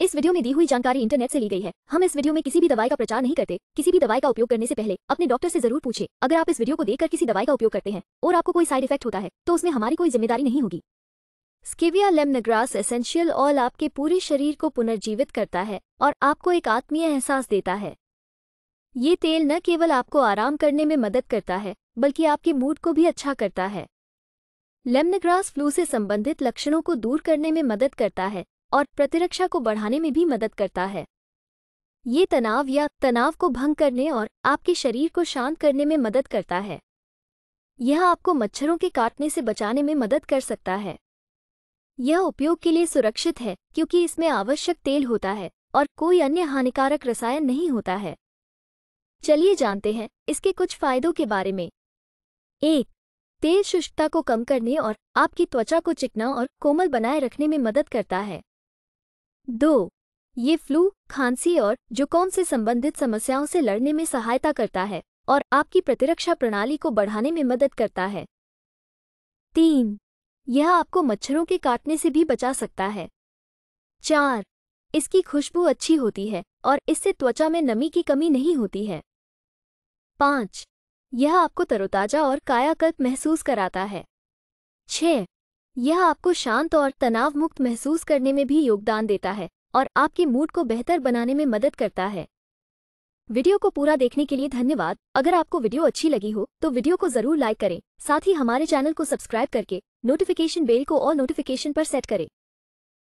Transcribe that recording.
इस वीडियो में दी हुई जानकारी इंटरनेट से ली गई है हम इस वीडियो में किसी भी दवाई का प्रचार नहीं करते किसी भी दवाई का उपयोग करने से पहले अपने डॉक्टर से जरूर पूछे अगर आप इस वीडियो को देखकर किसी दवाई का उपयोग करते हैं और आपको कोई साइड इफेक्ट होता है तो उसमें हमारी कोई जिम्मेदारी नहीं होगी स्केविया लेमनग्रास एसेंशियल ऑयल आपके पूरे शरीर को पुनर्जीवित करता है और आपको एक आत्मीय एहसास देता है ये तेल न केवल आपको आराम करने में मदद करता है बल्कि आपके मूड को भी अच्छा करता है लेमनग्रास फ्लू से संबंधित लक्षणों को दूर करने में मदद करता है और प्रतिरक्षा को बढ़ाने में भी मदद करता है ये तनाव या तनाव को भंग करने और आपके शरीर को शांत करने में मदद करता है यह आपको मच्छरों के काटने से बचाने में मदद कर सकता है यह उपयोग के लिए सुरक्षित है क्योंकि इसमें आवश्यक तेल होता है और कोई अन्य हानिकारक रसायन नहीं होता है चलिए जानते हैं इसके कुछ फायदों के बारे में एक तेल शुष्कता को कम करने और आपकी त्वचा को चिकना और कोमल बनाए रखने में मदद करता है दो ये फ्लू खांसी और जुकाम से संबंधित समस्याओं से लड़ने में सहायता करता है और आपकी प्रतिरक्षा प्रणाली को बढ़ाने में मदद करता है तीन यह आपको मच्छरों के काटने से भी बचा सकता है चार इसकी खुशबू अच्छी होती है और इससे त्वचा में नमी की कमी नहीं होती है पाँच यह आपको तरोताजा और कायाकल्प महसूस कराता है छः यह आपको शांत और तनाव मुक्त महसूस करने में भी योगदान देता है और आपके मूड को बेहतर बनाने में मदद करता है वीडियो को पूरा देखने के लिए धन्यवाद अगर आपको वीडियो अच्छी लगी हो तो वीडियो को जरूर लाइक करें साथ ही हमारे चैनल को सब्सक्राइब करके नोटिफिकेशन बेल को और नोटिफिकेशन पर सेट करें